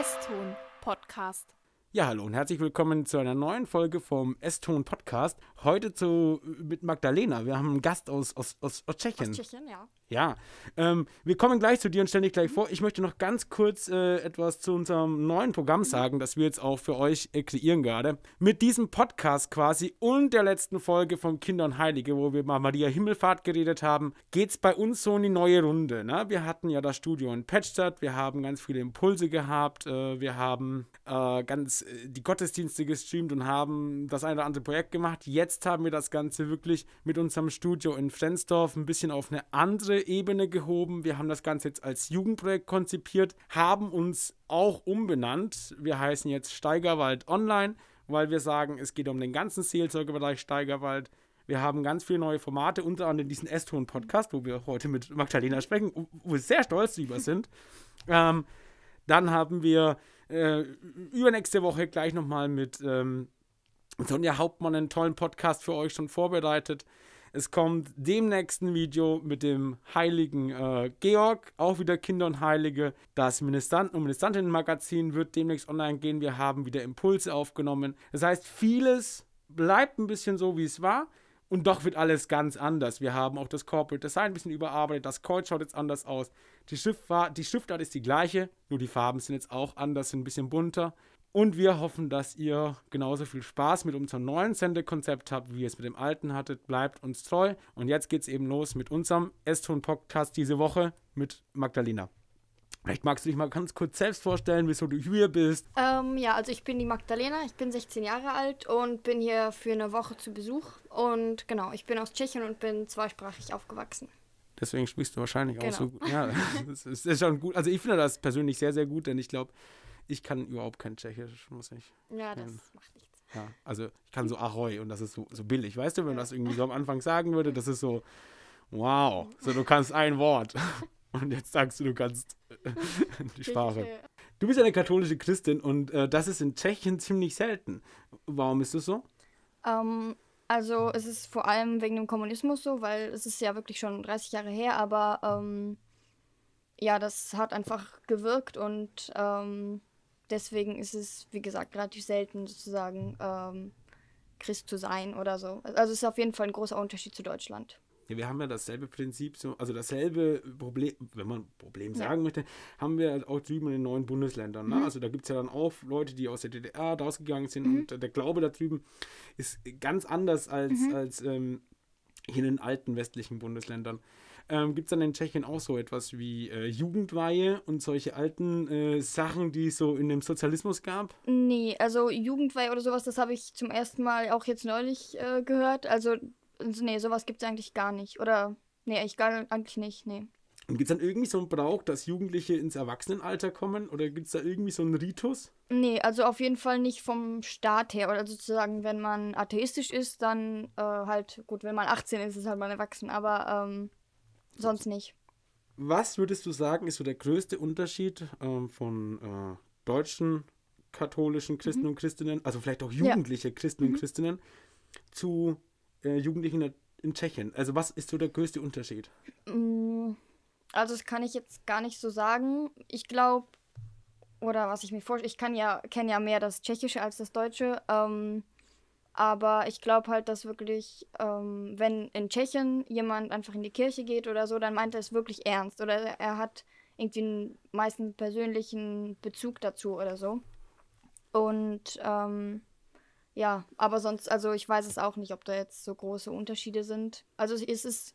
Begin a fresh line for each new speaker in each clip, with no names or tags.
S-Ton Podcast.
Ja, hallo und herzlich willkommen zu einer neuen Folge vom S-Ton Podcast. Heute zu, mit Magdalena. Wir haben einen Gast aus, aus, aus, aus Tschechien. Aus Tschechien, ja. Ja, ähm, wir kommen gleich zu dir und stellen dich gleich vor. Ich möchte noch ganz kurz äh, etwas zu unserem neuen Programm sagen, das wir jetzt auch für euch äh, kreieren gerade. Mit diesem Podcast quasi und der letzten Folge von Kinder und Heilige, wo wir mal Maria Himmelfahrt geredet haben, geht es bei uns so in die neue Runde. Ne? Wir hatten ja das Studio in Petstadt, wir haben ganz viele Impulse gehabt, äh, wir haben äh, ganz äh, die Gottesdienste gestreamt und haben das eine oder andere Projekt gemacht. Jetzt haben wir das Ganze wirklich mit unserem Studio in Flensdorf ein bisschen auf eine andere Ebene gehoben. Wir haben das Ganze jetzt als Jugendprojekt konzipiert, haben uns auch umbenannt. Wir heißen jetzt Steigerwald Online, weil wir sagen, es geht um den ganzen Seelsorgebereich Steigerwald. Wir haben ganz viele neue Formate, unter anderem diesen S-Ton-Podcast, wo wir heute mit Magdalena sprechen, wo wir sehr stolz drüber sind. Ähm, dann haben wir äh, übernächste Woche gleich nochmal mit ähm, Sonja Hauptmann einen tollen Podcast für euch schon vorbereitet. Es kommt demnächst ein Video mit dem heiligen äh, Georg, auch wieder Kinder und Heilige. Das Ministranten- und ministrantinnen wird demnächst online gehen. Wir haben wieder Impulse aufgenommen. Das heißt, vieles bleibt ein bisschen so, wie es war. Und doch wird alles ganz anders. Wir haben auch das Corporate Design ein bisschen überarbeitet. Das Call schaut jetzt anders aus. Die, Schriftart, die Schriftart ist die gleiche, nur die Farben sind jetzt auch anders, sind ein bisschen bunter. Und wir hoffen, dass ihr genauso viel Spaß mit unserem neuen Sendekonzept habt, wie ihr es mit dem alten hattet. Bleibt uns treu. Und jetzt geht's eben los mit unserem S-Ton-Podcast diese Woche mit Magdalena. Vielleicht magst du dich mal ganz kurz selbst vorstellen, wieso du hier bist.
Ähm, ja, also ich bin die Magdalena, ich bin 16 Jahre alt und bin hier für eine Woche zu Besuch. Und genau, ich bin aus Tschechien und bin zweisprachig aufgewachsen.
Deswegen sprichst du wahrscheinlich genau. auch so genau. gut. Ja, das ist schon gut. Also ich finde das persönlich sehr, sehr gut, denn ich glaube, ich kann überhaupt kein Tschechisch, muss ich. Ja, das macht nichts. Ja, also ich kann so Ahoi und das ist so, so billig. Weißt du, wenn man das irgendwie so am Anfang sagen würde, das ist so, wow, so du kannst ein Wort. Und jetzt sagst du, du kannst äh, die Sprache. Du bist eine katholische Christin und äh, das ist in Tschechien ziemlich selten. Warum ist das so?
Ähm, also es ist vor allem wegen dem Kommunismus so, weil es ist ja wirklich schon 30 Jahre her, aber ähm, ja, das hat einfach gewirkt und ähm, deswegen ist es, wie gesagt, relativ selten sozusagen ähm, Christ zu sein oder so. Also es ist auf jeden Fall ein großer Unterschied zu Deutschland.
Ja, wir haben ja dasselbe Prinzip, also dasselbe Problem, wenn man Problem sagen ja. möchte, haben wir halt auch drüben in den neuen Bundesländern. Ne? Mhm. Also da gibt es ja dann auch Leute, die aus der DDR rausgegangen sind mhm. und der Glaube da drüben ist ganz anders als, mhm. als ähm, in den alten westlichen Bundesländern. Ähm, Gibt es dann in Tschechien auch so etwas wie äh, Jugendweihe und solche alten äh, Sachen, die es so in dem Sozialismus gab?
Nee, also Jugendweihe oder sowas, das habe ich zum ersten Mal auch jetzt neulich äh, gehört. Also, also nee, sowas gibt es eigentlich gar nicht. Oder, nee, ich gar, eigentlich nicht, nee.
Und gibt es dann irgendwie so einen Brauch, dass Jugendliche ins Erwachsenenalter kommen? Oder gibt es da irgendwie so einen Ritus?
Nee, also auf jeden Fall nicht vom Staat her. Oder sozusagen, wenn man atheistisch ist, dann äh, halt, gut, wenn man 18 ist, ist halt man erwachsen, aber ähm, sonst nicht.
Was würdest du sagen, ist so der größte Unterschied äh, von äh, deutschen katholischen Christen mhm. und Christinnen, also vielleicht auch jugendliche ja. Christen mhm. und Christinnen, zu äh, Jugendlichen in Tschechien? Also was ist so der größte Unterschied?
Mhm also das kann ich jetzt gar nicht so sagen. Ich glaube, oder was ich mir vorstelle, ich kann ja, kenne ja mehr das Tschechische als das Deutsche. Ähm, aber ich glaube halt, dass wirklich, ähm, wenn in Tschechien jemand einfach in die Kirche geht oder so, dann meint er es wirklich ernst. Oder er hat irgendwie einen meisten persönlichen Bezug dazu oder so. Und ähm, ja, aber sonst, also ich weiß es auch nicht, ob da jetzt so große Unterschiede sind. Also es ist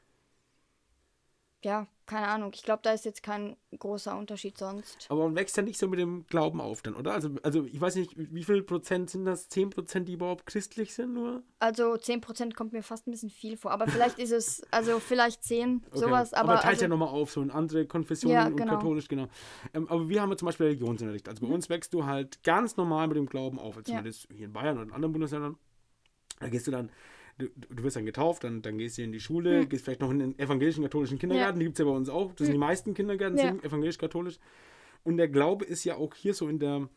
ja, keine Ahnung. Ich glaube, da ist jetzt kein großer Unterschied sonst.
Aber man wächst ja nicht so mit dem Glauben auf dann, oder? Also, also ich weiß nicht, wie viel Prozent sind das? Zehn Prozent, die überhaupt christlich sind nur?
Also zehn Prozent kommt mir fast ein bisschen viel vor. Aber vielleicht ist es, also vielleicht zehn, okay. sowas. Aber, aber teilt also, ja nochmal
auf, so in andere Konfessionen ja, und genau. katholisch, genau. Ähm, aber wir haben ja zum Beispiel Religionsunterricht. Also bei mhm. uns wächst du halt ganz normal mit dem Glauben auf. Jetzt also ja. hier in Bayern oder in anderen Bundesländern. Da gehst du dann du, du wirst dann getauft, dann, dann gehst du in die Schule, hm. gehst vielleicht noch in den evangelisch-katholischen Kindergarten, ja. die gibt es ja bei uns auch. Das hm. sind die hm. meisten Kindergärten, ja. evangelisch-katholisch. Und der Glaube ist ja auch hier so in der.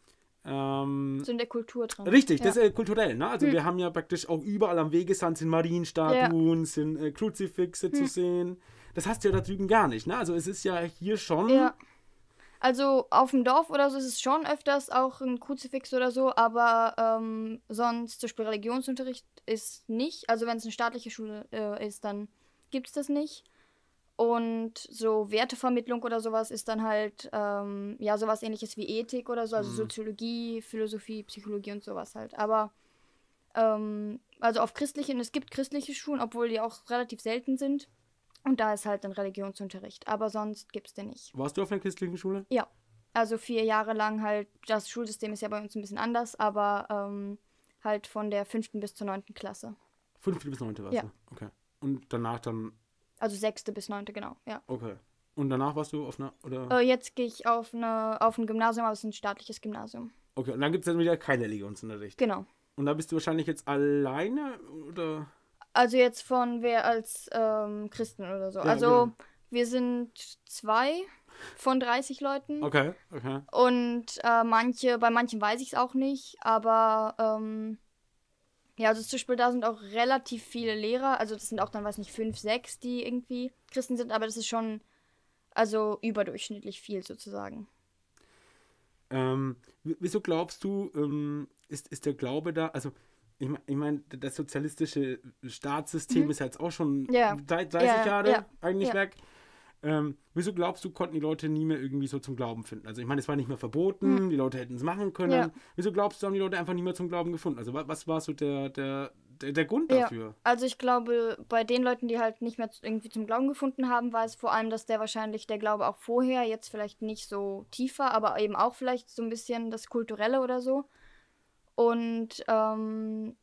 Ähm, so in der
Kultur drin. Richtig, ja. das ist äh,
kulturell. Ne? Also, hm. wir haben ja praktisch auch überall am Wegesand sind Marienstatuen, sind äh, Kruzifixe zu hm. sehen. Das hast du ja da drüben gar nicht. Ne? Also, es ist ja hier schon
also auf dem Dorf oder so ist es schon öfters auch ein Kruzifix oder so, aber ähm, sonst zum Beispiel Religionsunterricht ist nicht. Also wenn es eine staatliche Schule äh, ist, dann gibt es das nicht. Und so Wertevermittlung oder sowas ist dann halt, ähm, ja, sowas ähnliches wie Ethik oder so, also mhm. Soziologie, Philosophie, Psychologie und sowas halt. Aber, ähm, also auf christlichen, es gibt christliche Schulen, obwohl die auch relativ selten sind. Und da ist halt ein Religionsunterricht. Aber sonst gibt es den nicht.
Warst du auf einer christlichen Schule?
Ja. Also vier Jahre lang halt, das Schulsystem ist ja bei uns ein bisschen anders, aber ähm, halt von der fünften bis zur neunten Klasse.
Fünfte bis neunte warst ja. du? Okay. Und danach dann.
Also sechste bis neunte, genau, ja.
Okay. Und danach warst du auf einer. Oder? Äh,
jetzt gehe ich auf, eine, auf ein Gymnasium, aber es ist ein staatliches Gymnasium.
Okay, und dann gibt es dann wieder keinen Religionsunterricht. Genau. Und da bist du wahrscheinlich jetzt alleine oder?
Also jetzt von wer als ähm, Christen oder so. Ja, also genau. wir sind zwei von 30 Leuten. Okay, okay. Und äh, manche, bei manchen weiß ich es auch nicht, aber ähm, ja, also zum Beispiel da sind auch relativ viele Lehrer. Also das sind auch dann, weiß nicht, fünf, sechs, die irgendwie Christen sind, aber das ist schon also überdurchschnittlich viel sozusagen.
Ähm, wieso glaubst du, ähm, ist, ist der Glaube da, also ich meine, ich mein, das sozialistische Staatssystem mhm. ist jetzt auch schon ja. seit 30 ja, Jahren ja. eigentlich weg. Ähm, wieso glaubst du, konnten die Leute nie mehr irgendwie so zum Glauben finden? Also ich meine, es war nicht mehr verboten, mhm. die Leute hätten es machen können. Wieso glaubst du, haben die Leute einfach nie mehr zum Glauben gefunden? Also was, was war so der, der, der, der Grund dafür?
Also ich glaube, bei den Leuten, die halt nicht mehr irgendwie zum Glauben gefunden haben, war es vor allem, dass der wahrscheinlich der Glaube auch vorher jetzt vielleicht nicht so tiefer, aber eben auch vielleicht so ein bisschen das Kulturelle oder so. Und ähm,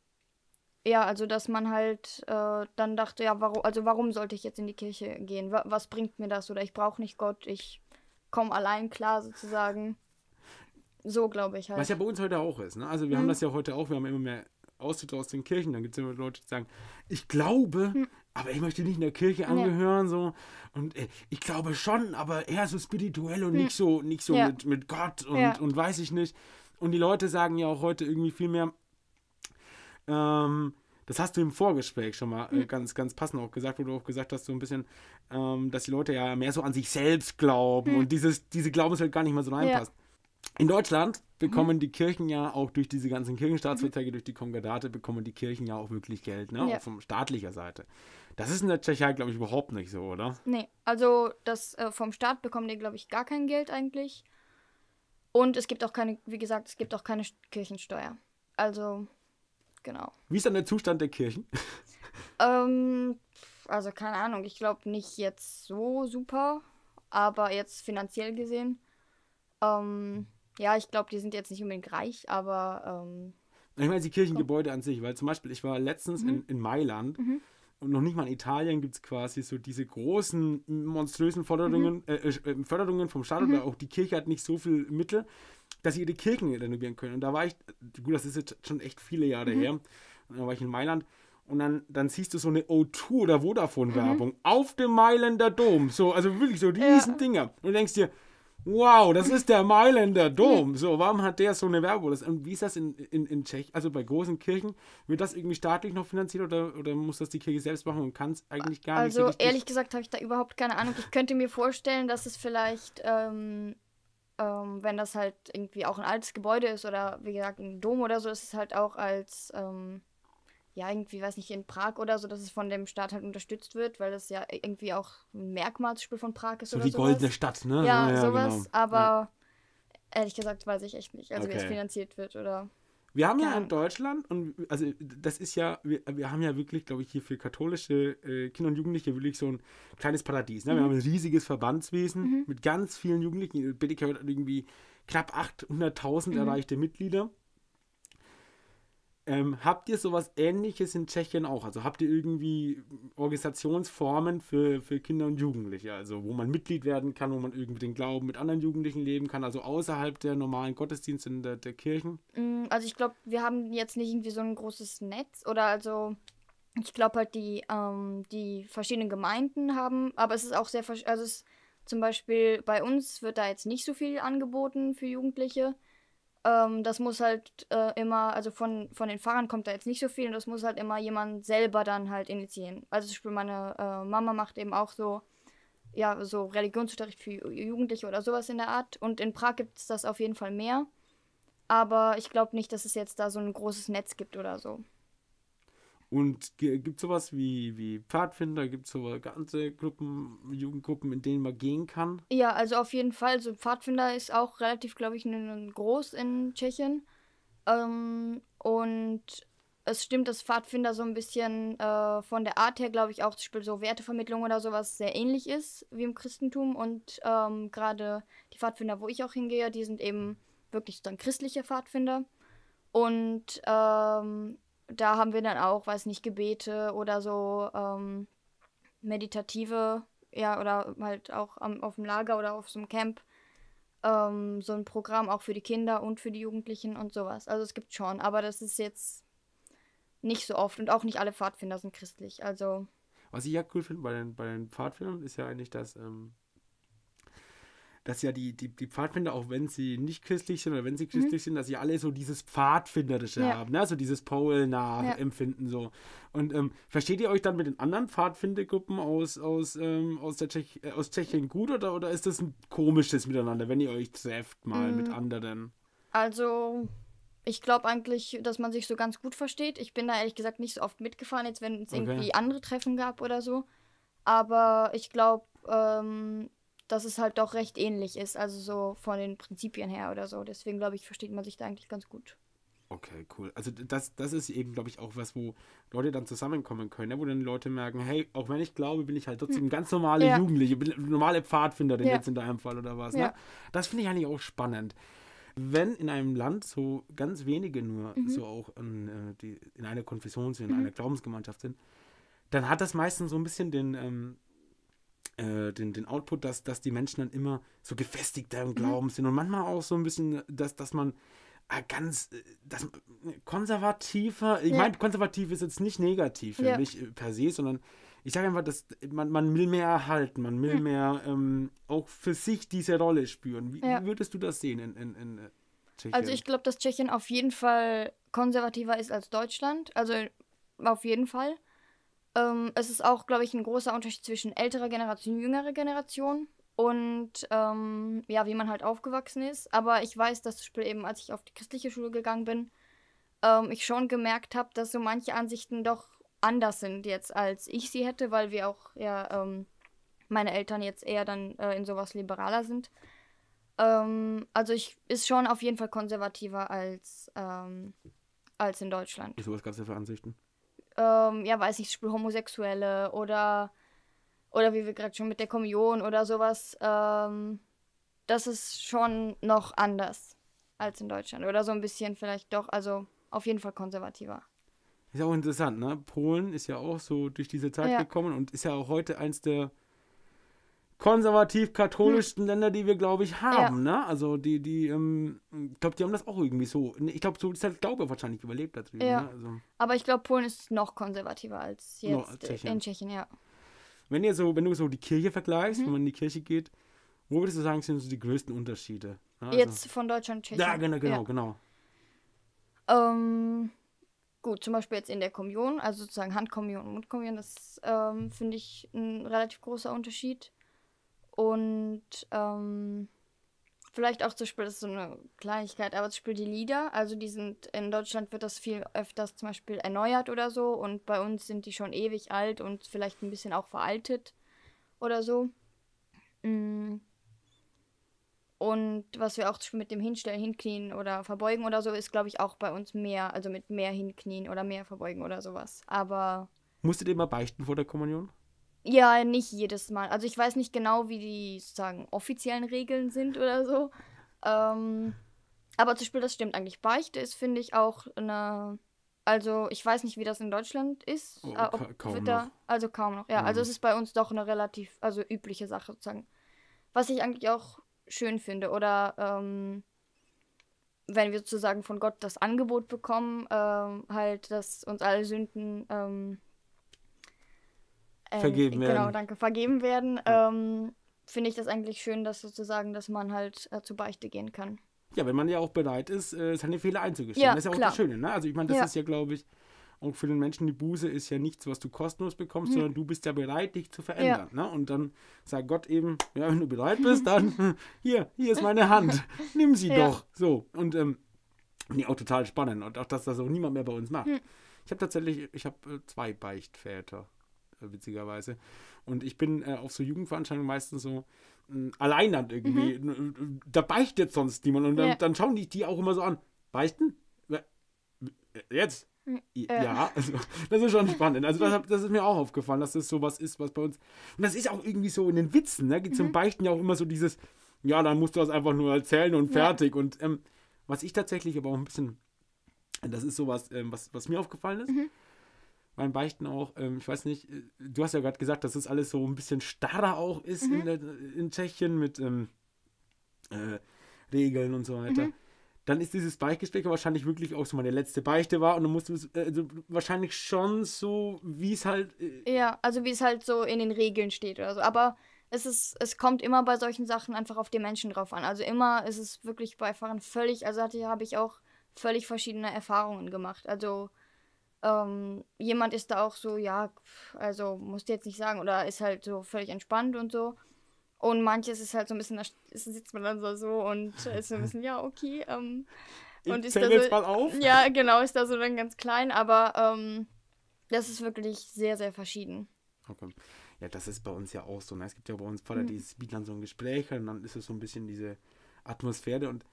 ja, also dass man halt äh, dann dachte, ja, warum, also warum sollte ich jetzt in die Kirche gehen? W was bringt mir das? Oder ich brauche nicht Gott, ich komme allein klar sozusagen. So glaube ich halt. Was ja bei
uns heute auch ist, ne? Also wir mhm. haben das ja heute auch, wir haben immer mehr Austritte aus den Kirchen. Dann gibt es immer Leute, die sagen, ich glaube, mhm. aber ich möchte nicht in der Kirche angehören. Ja. So. Und äh, ich glaube schon, aber eher so spirituell und mhm. nicht so, nicht so ja. mit, mit Gott und, ja. und weiß ich nicht. Und die Leute sagen ja auch heute irgendwie viel mehr, ähm, das hast du im Vorgespräch schon mal äh, hm. ganz, ganz passend auch gesagt, wo du auch gesagt hast, so ein bisschen, ähm, dass die Leute ja mehr so an sich selbst glauben mhm. und dieses, diese Glaubenswelt gar nicht mehr so reinpasst. Ja. In Deutschland bekommen mhm. die Kirchen ja auch durch diese ganzen Kirchenstaatsverträge, mhm. durch die Kongredate, bekommen die Kirchen ja auch wirklich Geld, ne? Ja. Auch von staatlicher Seite. Das ist in der Tschechei, glaube ich, überhaupt nicht so, oder?
Nee, also das äh, vom Staat bekommen die, glaube ich, gar kein Geld eigentlich. Und es gibt auch keine, wie gesagt, es gibt auch keine Kirchensteuer. Also, genau.
Wie ist dann der Zustand der Kirchen?
ähm, also keine Ahnung, ich glaube nicht jetzt so super, aber jetzt finanziell gesehen. Ähm, ja, ich glaube, die sind jetzt nicht unbedingt reich, aber. Ähm,
ich meine, die Kirchengebäude an sich, weil zum Beispiel, ich war letztens mhm. in, in Mailand. Mhm und noch nicht mal in Italien gibt es quasi so diese großen, monströsen Förderungen, mhm. Äh, äh, äh, Förderungen vom Staat mhm. oder auch die Kirche hat nicht so viel Mittel, dass sie ihre Kirchen renovieren können. Und da war ich, gut, das ist jetzt schon echt viele Jahre mhm. her, und da war ich in Mailand und dann, dann siehst du so eine O2 oder Vodafone-Werbung mhm. auf dem Mailänder Dom. So, also wirklich so riesen ja. Dinger. Und du denkst dir, wow, das ist der Mailänder Dom. So, warum hat der so eine Werbung? Und wie ist das in, in, in Tschechien, also bei großen Kirchen, wird das irgendwie staatlich noch finanziert oder, oder muss das die Kirche selbst machen und kann es eigentlich gar also, nicht? Also ehrlich
gesagt habe ich da überhaupt keine Ahnung. Ich könnte mir vorstellen, dass es vielleicht, ähm, ähm, wenn das halt irgendwie auch ein altes Gebäude ist oder wie gesagt ein Dom oder so, ist es halt auch als... Ähm, ja, irgendwie, weiß nicht, in Prag oder so, dass es von dem Staat halt unterstützt wird, weil das ja irgendwie auch ein Merkmalsspiel von Prag ist. So oder die sowas. goldene Stadt, ne? Ja, ja sowas, genau. aber ja. ehrlich gesagt weiß ich echt nicht, also okay. wie es finanziert wird oder.
Wir haben ja, in Deutschland, und also das ist ja, wir, wir haben ja wirklich, glaube ich, hier für katholische äh, Kinder und Jugendliche wirklich so ein kleines Paradies. Ne? Mhm. Wir haben ein riesiges Verbandswesen mhm. mit ganz vielen Jugendlichen. BDK hat irgendwie knapp 800.000 mhm. erreichte Mitglieder. Ähm, habt ihr sowas ähnliches in Tschechien auch? Also habt ihr irgendwie Organisationsformen für, für Kinder und Jugendliche, also wo man Mitglied werden kann, wo man irgendwie den Glauben mit anderen Jugendlichen leben kann, also außerhalb der normalen Gottesdienste der, der Kirchen?
Mm, also ich glaube, wir haben jetzt nicht irgendwie so ein großes Netz oder also ich glaube halt die, ähm, die verschiedenen Gemeinden haben, aber es ist auch sehr, also es, zum Beispiel bei uns wird da jetzt nicht so viel angeboten für Jugendliche. Ähm, das muss halt äh, immer, also von, von den Fahrern kommt da jetzt nicht so viel und das muss halt immer jemand selber dann halt initiieren. Also zum Beispiel meine äh, Mama macht eben auch so, ja, so Religionsunterricht für Jugendliche oder sowas in der Art. Und in Prag gibt es das auf jeden Fall mehr. Aber ich glaube nicht, dass es jetzt da so ein großes Netz gibt oder so.
Und gibt es sowas wie, wie Pfadfinder, gibt es so ganze Gruppen, Jugendgruppen, in denen man gehen kann?
Ja, also auf jeden Fall. So also Pfadfinder ist auch relativ, glaube ich, groß in Tschechien. Ähm, und es stimmt, dass Pfadfinder so ein bisschen äh, von der Art her, glaube ich, auch zum Beispiel so Wertevermittlung oder sowas sehr ähnlich ist wie im Christentum. Und ähm, gerade die Pfadfinder, wo ich auch hingehe, die sind eben wirklich dann christliche Pfadfinder. Und ähm, da haben wir dann auch, weiß nicht, Gebete oder so ähm, meditative, ja, oder halt auch am, auf dem Lager oder auf so einem Camp ähm, so ein Programm auch für die Kinder und für die Jugendlichen und sowas. Also es gibt schon, aber das ist jetzt nicht so oft und auch nicht alle Pfadfinder sind christlich. Also
was ich ja cool finde bei den, bei den Pfadfindern ist ja eigentlich, dass ähm, dass ja die, die, die Pfadfinder, auch wenn sie nicht christlich sind oder wenn sie mhm. christlich mhm. sind, dass sie alle so dieses Pfadfinderische ja. haben, ne? so also dieses Paul-Nachempfinden ja. so. Und ähm, versteht ihr euch dann mit den anderen Pfadfindergruppen aus, aus, ähm, aus, der Tschech äh, aus Tschechien gut oder, oder ist das ein komisches Miteinander, wenn ihr euch trefft mal mhm. mit anderen?
Also, ich glaube eigentlich, dass man sich so ganz gut versteht. Ich bin da ehrlich gesagt nicht so oft mitgefahren, jetzt wenn es okay. irgendwie andere Treffen gab oder so. Aber ich glaube, ähm, dass es halt doch recht ähnlich ist, also so von den Prinzipien her oder so. Deswegen glaube ich, versteht man sich da eigentlich ganz gut.
Okay, cool. Also das, das ist eben, glaube ich, auch was, wo Leute dann zusammenkommen können, ne? wo dann Leute merken, hey, auch wenn ich glaube, bin ich halt trotzdem hm. ganz normale ja. Jugendliche, normale Pfadfinder, denn ja. jetzt in deinem Fall oder was. Ne? Ja. Ne? Das finde ich eigentlich auch spannend. Wenn in einem Land so ganz wenige nur mhm. so auch in, äh, in einer Konfession sind, in mhm. einer Glaubensgemeinschaft sind, dann hat das meistens so ein bisschen den, ähm, äh, den, den Output, dass, dass die Menschen dann immer so gefestigt im mhm. Glauben mhm. sind und manchmal auch so ein bisschen, äh, dass, dass man äh, ganz äh, das, konservativer, ich meine, konservativ ist jetzt nicht negativ für ja. mich per se, sondern ich sage einfach, dass man, man will mehr erhalten, man will mhm. mehr ähm, auch für sich diese Rolle spüren. Wie, ja. würdest du das sehen in, in, in Tschechien? Also ich
glaube, dass Tschechien auf jeden Fall konservativer ist als Deutschland. Also auf jeden Fall. Ähm, es ist auch, glaube ich, ein großer Unterschied zwischen älterer Generation und jüngerer Generation. Und ähm, ja, wie man halt aufgewachsen ist. Aber ich weiß, dass zum Beispiel eben, als ich auf die christliche Schule gegangen bin, ähm, ich schon gemerkt habe, dass so manche Ansichten doch anders sind jetzt, als ich sie hätte, weil wir auch ja ähm, meine Eltern jetzt eher dann äh, in sowas liberaler sind. Ähm, also ich ist schon auf jeden Fall konservativer als, ähm, als in Deutschland.
Wieso was ganz für Ansichten?
ähm, ja, weiß ich, zum Beispiel Homosexuelle oder, oder wie wir gerade schon mit der Kommunion oder sowas, ähm, das ist schon noch anders als in Deutschland. Oder so ein bisschen vielleicht doch, also auf jeden Fall konservativer.
Ist ja auch interessant, ne? Polen ist ja auch so durch diese Zeit ja. gekommen und ist ja auch heute eins der konservativ-katholischsten hm. Länder, die wir, glaube ich, haben. Ja. Ne? Also die, die, ähm, ich glaube, die haben das auch irgendwie so. Ne, ich glaube, so ist halt Glaube wahrscheinlich überlebt da Ja. Ne? Also.
Aber ich glaube, Polen ist noch konservativer als jetzt no, äh, Tschechien. in Tschechien, ja.
Wenn ihr so, wenn du so die Kirche vergleichst, mhm. wenn man in die Kirche geht, wo würdest du sagen, sind so die größten Unterschiede? Also. Jetzt von Deutschland und Tschechien. Ja, genau, genau, ja. genau.
Ähm, gut, zum Beispiel jetzt in der Kommunion, also sozusagen Handkommunion und Mundkommunion, das ähm, finde ich ein relativ großer Unterschied. Und ähm, vielleicht auch zu Beispiel, das ist so eine Kleinigkeit, aber zum Beispiel die Lieder, also die sind, in Deutschland wird das viel öfters zum Beispiel erneuert oder so und bei uns sind die schon ewig alt und vielleicht ein bisschen auch veraltet oder so. Mm. Und was wir auch mit dem Hinstellen, Hinknien oder Verbeugen oder so, ist glaube ich auch bei uns mehr, also mit mehr Hinknien oder mehr Verbeugen oder sowas. Aber.
Musstet ihr immer beichten vor der Kommunion?
Ja, nicht jedes Mal. Also ich weiß nicht genau, wie die sozusagen offiziellen Regeln sind oder so. Ähm, aber zum Beispiel, das stimmt eigentlich. Beichte ist, finde ich, auch eine. Also ich weiß nicht, wie das in Deutschland ist. Oh, äh, ob, kaum da, also kaum noch. Ja, also, mhm. also es ist bei uns doch eine relativ, also übliche Sache sozusagen. Was ich eigentlich auch schön finde. Oder ähm, wenn wir sozusagen von Gott das Angebot bekommen, ähm, halt, dass uns alle Sünden ähm, ähm, vergeben genau, werden. Genau, danke, vergeben werden. Ähm, Finde ich das eigentlich schön, dass sozusagen, dass man halt äh, zur Beichte gehen kann.
Ja, wenn man ja auch bereit ist, äh, seine halt Fehler einzugestehen. Ja, das ist ja auch klar. das Schöne, ne? Also ich meine, das ja. ist ja, glaube ich, auch für den Menschen, die Buße ist ja nichts, was du kostenlos bekommst, hm. sondern du bist ja bereit, dich zu verändern. Ja. Ne? Und dann sagt Gott eben, ja, wenn du bereit bist, dann hier, hier ist meine Hand, nimm sie doch. So, und ähm, nee, auch total spannend. Und auch, dass das auch niemand mehr bei uns macht. Hm. Ich habe tatsächlich, ich habe äh, zwei Beichtväter witzigerweise. Und ich bin äh, auf so Jugendveranstaltungen meistens so äh, hm, allein dann irgendwie. Mhm. Äh, da beichtet sonst niemand. Und dann, ja. dann schauen die die auch immer so an. Beichten? Äh, jetzt? Hm, äh. Ja, also, das ist schon spannend. Also, das, das, ist mir auch aufgefallen, dass das sowas ist, was bei uns. Und das ist auch irgendwie so in den Witzen, ne? Geht mhm. zum Beichten ja auch immer so dieses, ja, dann musst du das einfach nur erzählen und fertig. Ja. Und ähm, was ich tatsächlich aber auch ein bisschen, das ist sowas, ähm, was, was mir aufgefallen ist. Mhm beim Beichten auch, ähm, ich weiß nicht, äh, du hast ja gerade gesagt, dass das alles so ein bisschen starrer auch ist mhm. in, der, in, Tschechien mit ähm, äh, Regeln und so weiter. Mhm. Dann ist dieses Beichtgespräch wahrscheinlich wirklich auch so meine letzte Beichte war und dann musst du also wahrscheinlich schon so, wie es halt.
Äh, ja, also wie es halt so in den Regeln steht oder so. Aber es ist, es kommt immer bei solchen Sachen einfach auf den Menschen drauf an. Also immer ist es wirklich bei Fahren völlig, also hatte habe ich auch völlig verschiedene Erfahrungen gemacht. Also ähm, jemand ist da auch so, ja, also musst du jetzt nicht sagen, oder ist halt so völlig entspannt und so. Und manches ist halt so ein bisschen, da sitzt man dann so, und ist so ein bisschen, ja, okay. Ähm, ich und ist da so, jetzt mal auf. Ja, genau, ist da so dann ganz klein, aber ähm, das ist wirklich sehr, sehr verschieden.
Okay. Ja, das ist bei uns ja auch so. Ne? Es gibt ja bei uns vorher mhm. dieses Speedland so ein Gespräch und dann ist es so ein bisschen diese Atmosphäre und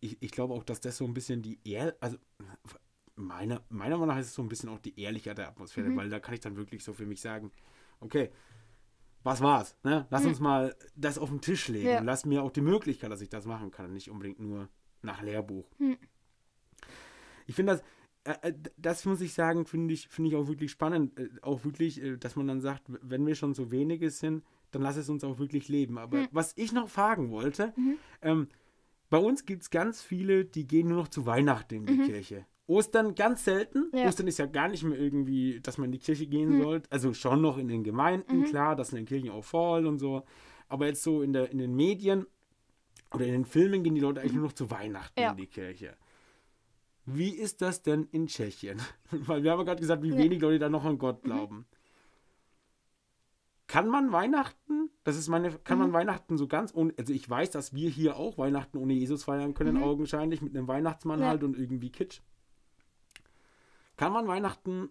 ich, ich glaube auch, dass das so ein bisschen die Ehr also meiner, meiner Meinung nach ist es so ein bisschen auch die Ehrlichkeit der Atmosphäre, mhm. weil da kann ich dann wirklich so für mich sagen, okay, was war's? Ne? Lass mhm. uns mal das auf den Tisch legen. Ja. Lass mir auch die Möglichkeit, dass ich das machen kann, nicht unbedingt nur nach Lehrbuch. Mhm. Ich finde das, äh, äh, das muss ich sagen, finde ich, find ich auch wirklich spannend. Äh, auch wirklich, dass man dann sagt, wenn wir schon so wenige sind, dann lass es uns auch wirklich leben. Aber mhm. was ich noch fragen wollte, mhm. ähm, bei uns gibt es ganz viele, die gehen nur noch zu Weihnachten in die mhm. Kirche. Ostern ganz selten. Ja. Ostern ist ja gar nicht mehr irgendwie, dass man in die Kirche gehen mhm. soll. Also schon noch in den Gemeinden, mhm. klar, dass in den Kirchen auch voll und so. Aber jetzt so in, der, in den Medien oder in den Filmen gehen die Leute eigentlich nur noch zu Weihnachten ja. in die Kirche. Wie ist das denn in Tschechien? Weil wir haben ja gerade gesagt, wie wenig Leute da noch an Gott mhm. glauben. Kann man Weihnachten, das ist meine, kann mhm. man Weihnachten so ganz ohne, also ich weiß, dass wir hier auch Weihnachten ohne Jesus feiern können, mhm. augenscheinlich, mit einem Weihnachtsmann ja. halt und irgendwie Kitsch kann man Weihnachten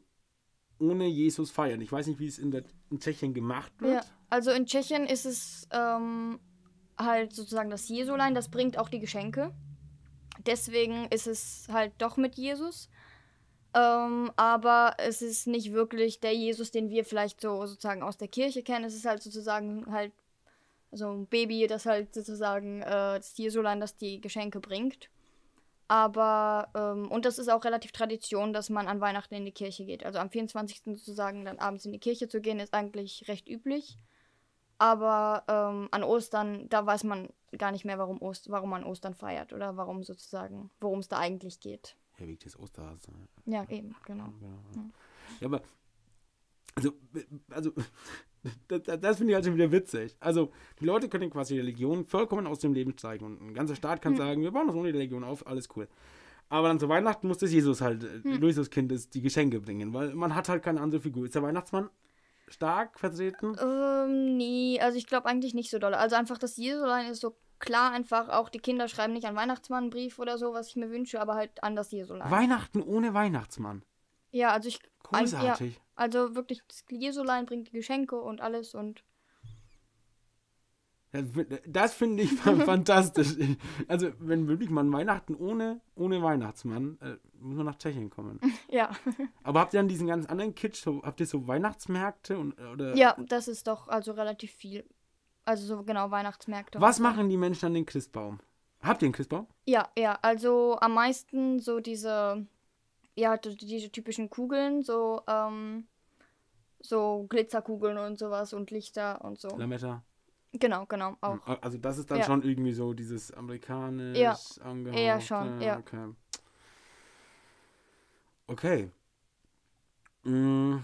ohne Jesus feiern? Ich weiß nicht, wie es in, der, in Tschechien gemacht
wird. Ja, also in Tschechien ist es ähm, halt sozusagen das Jesulein, das bringt auch die Geschenke. Deswegen ist es halt doch mit Jesus. Ähm, aber es ist nicht wirklich der Jesus, den wir vielleicht so sozusagen aus der Kirche kennen. Es ist halt sozusagen halt so ein Baby, das halt sozusagen äh, das Jesulein, das die Geschenke bringt. Aber, ähm, und das ist auch relativ Tradition, dass man an Weihnachten in die Kirche geht. Also am 24. sozusagen dann abends in die Kirche zu gehen, ist eigentlich recht üblich. Aber ähm, an Ostern, da weiß man gar nicht mehr, warum, Ost warum man Ostern feiert oder warum sozusagen, worum es da eigentlich geht.
Ja, wegen des Osterhasen. Ja, eben, genau. genau. Ja. ja, aber, also, also das, das, finde ich halt schon wieder witzig. Also, die Leute können quasi die Religion vollkommen aus dem Leben steigen und ein ganzer Staat kann hm. sagen, wir bauen das ohne die Religion auf, alles cool. Aber dann zu Weihnachten muss das Jesus halt, äh, hm. das Kind ist, die Geschenke bringen, weil man hat halt keine andere Figur. Ist der Weihnachtsmann stark vertreten?
Ähm, nee, also ich glaube eigentlich nicht so doll. Also einfach das Jesulein ist so klar einfach, auch die Kinder schreiben nicht an Weihnachtsmann einen Brief oder so, was ich mir wünsche, aber halt an das Jesulein.
Weihnachten ohne Weihnachtsmann.
Ja, also ich. Großartig. Ja, also wirklich, das Jesulein bringt die Geschenke und alles und.
Das, finde ich fantastisch. Also, wenn wirklich man Weihnachten ohne, ohne Weihnachtsmann, äh, muss man nach Tschechien kommen. Ja. Aber habt ihr dann diesen ganz anderen Kitsch? Habt ihr so Weihnachtsmärkte? Und, äh, oder? Ja, das
ist doch also relativ viel. Also, so genau Weihnachtsmärkte. Was machen
die Menschen an den Christbaum? Habt ihr einen Christbaum?
Ja, ja. Also, am meisten so diese ja, diese typischen Kugeln, so, ähm, so Glitzerkugeln und sowas und Lichter und so. Lametta. Genau, genau, hm, auch. Also das ist dann ja. schon
irgendwie so dieses amerikanisch ja. angehauchte. Ja, schon, ja. Okay. Okay. Hm.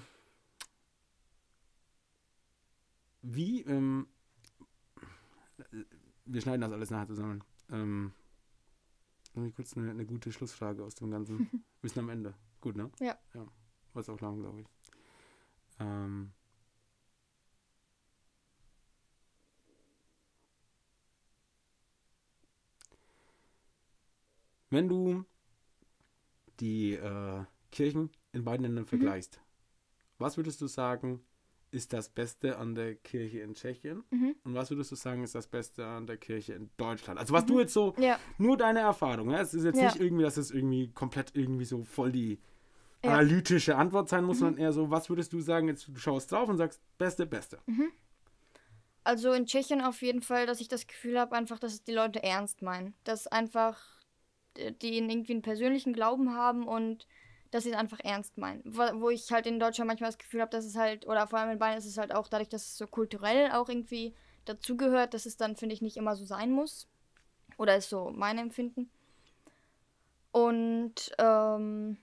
Wie, ähm, wir schneiden das alles nachher zusammen. Ähm, mal kurz eine, eine, gute Schlussfrage aus dem Ganzen. Wir müssen am Ende. Gut, ne? Ja. ja. War es auch lang, glaube ich. Ähm. Wenn du die äh, Kirchen in beiden Ländern mhm. vergleichst, mhm. was würdest du sagen, ist das Beste an der Kirche in Tschechien? Mhm. Und was würdest du sagen, ist das Beste an der Kirche in Deutschland? Also was mhm. du jetzt so, ja. nur deine Erfahrung, ja? es ist jetzt ja. nicht irgendwie, dass es irgendwie komplett irgendwie so voll die ja. analytische Antwort sein muss, mhm. sondern eher so, was würdest du sagen, jetzt du schaust drauf und sagst, Beste, Beste.
Mhm. Also in Tschechien auf jeden Fall, dass ich das Gefühl habe, einfach, dass es die Leute ernst meinen. Dass einfach äh, die irgendwie einen persönlichen Glauben haben und dass sie es einfach ernst meinen. Wo, wo, ich halt in Deutschland manchmal das Gefühl habe, dass es halt, oder vor allem in Bayern ist es halt auch dadurch, dass es so kulturell auch irgendwie dazugehört, dass es dann, finde ich, nicht immer so sein muss. Oder ist so mein Empfinden. Und ähm,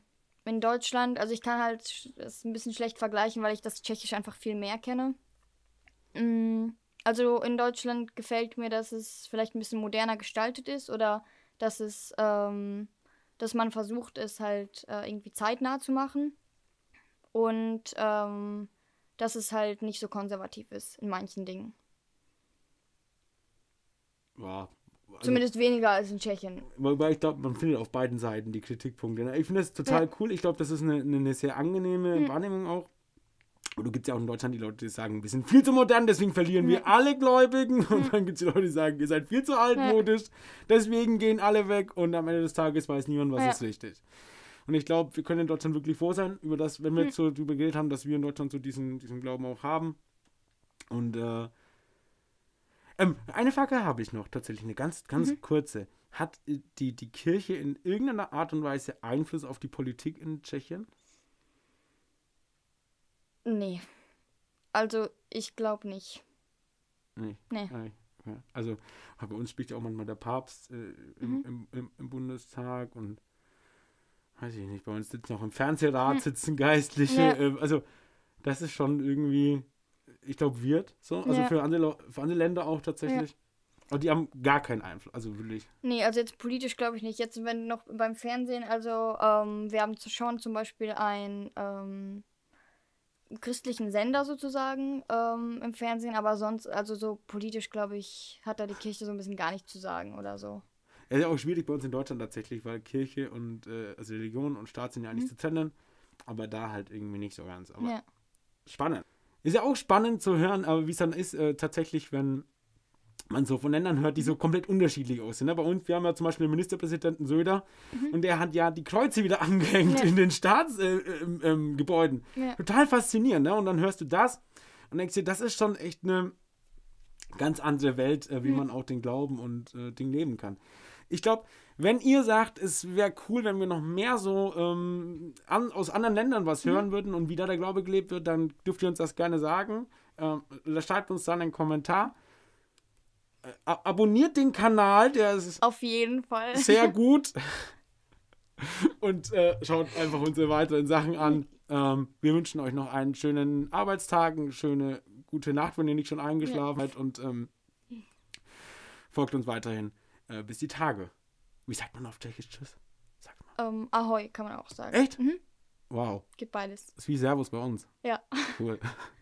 in Deutschland, also ich kann halt es ein bisschen schlecht vergleichen, weil ich das Tschechisch einfach viel mehr kenne. Mm, also in Deutschland gefällt mir, dass es vielleicht ein bisschen moderner gestaltet ist oder dass es ähm, dass man versucht, es halt äh, irgendwie zeitnah zu machen und ähm, dass es halt nicht so konservativ ist in manchen Dingen.
Ja, also, Zumindest
weniger als in Tschechien.
Wobei ich glaube, man findet auf beiden Seiten die Kritikpunkte. Ne? Ich finde das total ja. cool. Ich glaube, das ist eine, eine, sehr angenehme hm. Wahrnehmung auch. Und du gibt ja auch in Deutschland die Leute, die sagen, wir sind viel zu modern, deswegen verlieren wir alle Gläubigen. Und dann gibt es die Leute, die sagen, ihr seid viel zu altmodisch, deswegen gehen alle weg. Und am Ende des Tages weiß niemand, was ja. ist richtig. Und ich glaube, wir können in Deutschland wirklich froh sein, über das, wenn wir hm. jetzt so darüber geredet haben, dass wir in Deutschland so diesen, diesen Glauben auch haben. Und äh, ähm, eine Frage habe ich noch, tatsächlich eine ganz, ganz mhm. kurze. Hat äh, die, die Kirche in irgendeiner Art und Weise Einfluss auf die Politik in Tschechien?
Nee. Also, ich glaube nicht.
Nee. Nee. nee. Also, bei uns spricht ja auch manchmal der Papst äh, im, mhm. im, im, im, Bundestag und weiß ich nicht, bei uns sitzen auch im Fernsehrat, mhm. sitzen Geistliche. Ja. Äh, also, das ist schon irgendwie, ich glaube, wird so. Also ja. für, andere, für andere Länder auch tatsächlich. Ja. Und die haben gar keinen Einfluss, also wirklich.
Nee, also jetzt politisch glaube ich nicht. Jetzt, wenn noch beim Fernsehen, also ähm, wir haben schon zum Beispiel ein, ähm, christlichen Sender sozusagen ähm, im Fernsehen, aber sonst, also so politisch, glaube ich, hat da die Kirche so ein bisschen gar nichts zu sagen oder so.
Ja, ist ja auch schwierig bei uns in Deutschland tatsächlich, weil Kirche und äh, also Religion und Staat sind ja eigentlich mhm. zu trennen, aber da halt irgendwie nicht so ganz. Aber ja. spannend. Ist ja auch spannend zu hören, aber wie es dann ist, äh, tatsächlich, wenn man so von Ländern hört, die so mhm. komplett unterschiedlich aussehen. Ne? Bei uns, wir haben ja zum Beispiel den Ministerpräsidenten Söder mhm. und der hat ja die Kreuze wieder angehängt ja. in den Staatsgebäuden. Äh, ähm, ähm ja. Total faszinierend, ne? Und dann hörst du das und denkst dir, das ist schon echt eine ganz andere Welt, äh, wie mhm. man auch den Glauben und äh, den Leben kann. Ich glaube, wenn ihr sagt, es wäre cool, wenn wir noch mehr so ähm, an, aus anderen Ländern was mhm. hören würden und wie da der Glaube gelebt wird, dann dürft ihr uns das gerne sagen. Ähm, schreibt uns dann einen Kommentar. Äh, abonniert den Kanal, der
ist auf jeden Fall sehr gut.
Und äh, schaut einfach unsere weiteren Sachen an. Ähm, wir wünschen euch noch einen schönen Arbeitstag, eine schöne gute Nacht, wenn ihr nicht schon eingeschlafen ja. seid und ähm, folgt uns weiterhin äh, bis die Tage. Wie sagt man auf Tschechisch Tschüss?
Sagt man. Ähm, Ahoi kann man auch sagen. Echt? Mhm. Wow.
Gibt beides. Ist wie Servus bei uns. Ja. Cool.